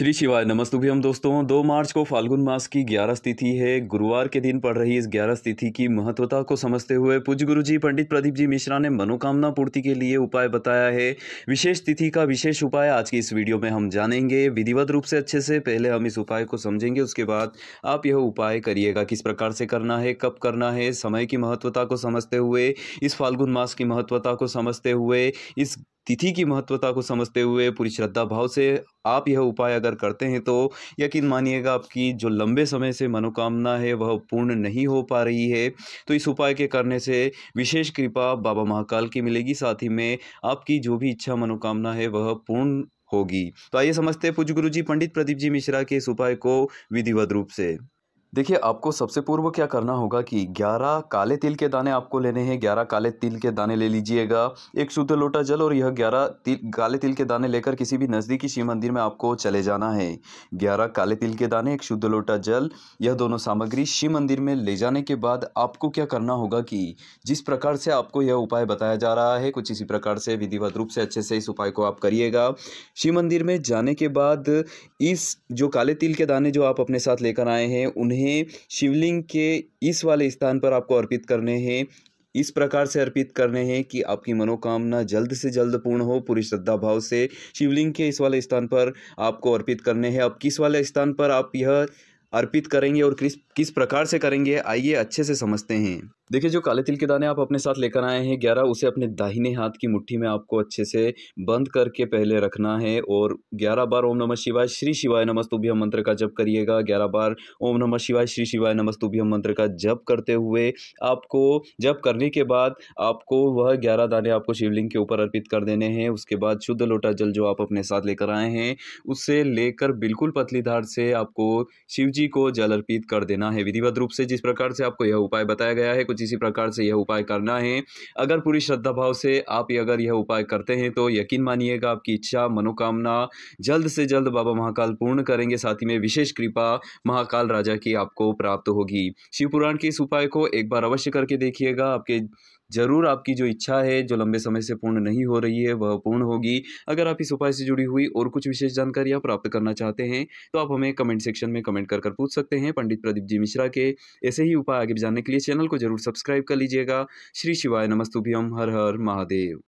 श्री शिवाय नमस्तु हम दोस्तों दो मार्च को फाल्गुन मास की ग्यारह तिथि है गुरुवार के दिन पड़ रही इस ग्यारह तिथि की महत्वता को समझते हुए पूज्य गुरु जी पंडित प्रदीप जी मिश्रा ने मनोकामना पूर्ति के लिए उपाय बताया है विशेष तिथि का विशेष उपाय आज की इस वीडियो में हम जानेंगे विधिवत रूप से अच्छे से पहले हम इस उपाय को समझेंगे उसके बाद आप यह उपाय करिएगा किस प्रकार से करना है कब करना है समय की महत्वता को समझते हुए इस फाल्गुन मास की महत्वता को समझते हुए इस तिथि की महत्वता को समझते हुए पूरी श्रद्धा भाव से आप यह उपाय अगर करते हैं तो यकीन मानिएगा आपकी जो लंबे समय से मनोकामना है वह पूर्ण नहीं हो पा रही है तो इस उपाय के करने से विशेष कृपा बाबा महाकाल की मिलेगी साथ ही में आपकी जो भी इच्छा मनोकामना है वह पूर्ण होगी तो आइए समझते हैं पूज गुरु जी पंडित प्रदीप जी मिश्रा के इस उपाय को विधिवत रूप से देखिए आपको सबसे पूर्व क्या करना होगा कि 11 काले तिल के दाने आपको लेने हैं 11 काले तिल के दाने ले लीजिएगा एक शुद्ध लोटा जल और यह 11 तिल काले तिल के दाने लेकर किसी भी नज़दीकी शिव मंदिर में आपको चले जाना है 11 काले तिल के दाने एक शुद्ध लोटा जल यह दोनों सामग्री शिव मंदिर में ले जाने के बाद आपको क्या करना होगा कि जिस प्रकार से आपको यह उपाय बताया जा रहा है कुछ इसी प्रकार से विधिवत रूप से अच्छे से इस उपाय को आप करिएगा शिव मंदिर में जाने के बाद इस जो काले तिल के दाने जो आप अपने साथ लेकर आए हैं उन्हें हैं शिवलिंग के इस वाले स्थान पर आपको अर्पित करने हैं इस प्रकार से अर्पित करने हैं कि आपकी मनोकामना जल्द से जल्द पूर्ण हो पूरी श्रद्धा भाव से शिवलिंग के इस वाले स्थान पर आपको अर्पित करने हैं अब किस वाले स्थान पर आप यह अर्पित करेंगे और किस किस प्रकार से करेंगे आइए अच्छे से समझते हैं देखिए जो काले तिल के दाने आप अपने साथ लेकर आए हैं ग्यारह उसे अपने दाहिने हाथ की मुट्ठी में आपको अच्छे से बंद करके पहले रखना है और ग्यारह बार ओम नमः शिवाय श्री शिवाय नमस्तुभ्यम मंत्र का जप करिएगा ग्यारह बार ओम नमः शिवाय श्री शिवाय नमस्तुभ्यम मंत्र का जप करते हुए आपको जप करने के बाद आपको वह ग्यारह दाने आपको शिवलिंग के ऊपर अर्पित कर देने हैं उसके बाद शुद्ध लोटा जल जो आप अपने साथ लेकर आए हैं उससे लेकर बिल्कुल पतली धार से आपको शिव जी को जल अर्पित कर देना है विधिवत रूप से जिस प्रकार से आपको यह उपाय बताया गया है कुछ कुछ इसी प्रकार से यह उपाय करना है अगर पूरी श्रद्धा भाव से आप अगर यह उपाय करते हैं तो यकीन मानिएगा आपकी इच्छा मनोकामना जल्द से जल्द बाबा महाकाल पूर्ण करेंगे साथ ही में विशेष कृपा महाकाल राजा की आपको प्राप्त होगी शिवपुराण के इस उपाय को एक बार अवश्य करके देखिएगा आपके ज़रूर आपकी जो इच्छा है जो लंबे समय से पूर्ण नहीं हो रही है वह पूर्ण होगी अगर आप इस उपाय से जुड़ी हुई और कुछ विशेष जानकारियाँ प्राप्त करना चाहते हैं तो आप हमें कमेंट सेक्शन में कमेंट कर कर पूछ सकते हैं पंडित प्रदीप जी मिश्रा के ऐसे ही उपाय आगे जानने के लिए चैनल को जरूर सब्सक्राइब कर लीजिएगा श्री शिवाय नमस्तुभ्यम हर हर महादेव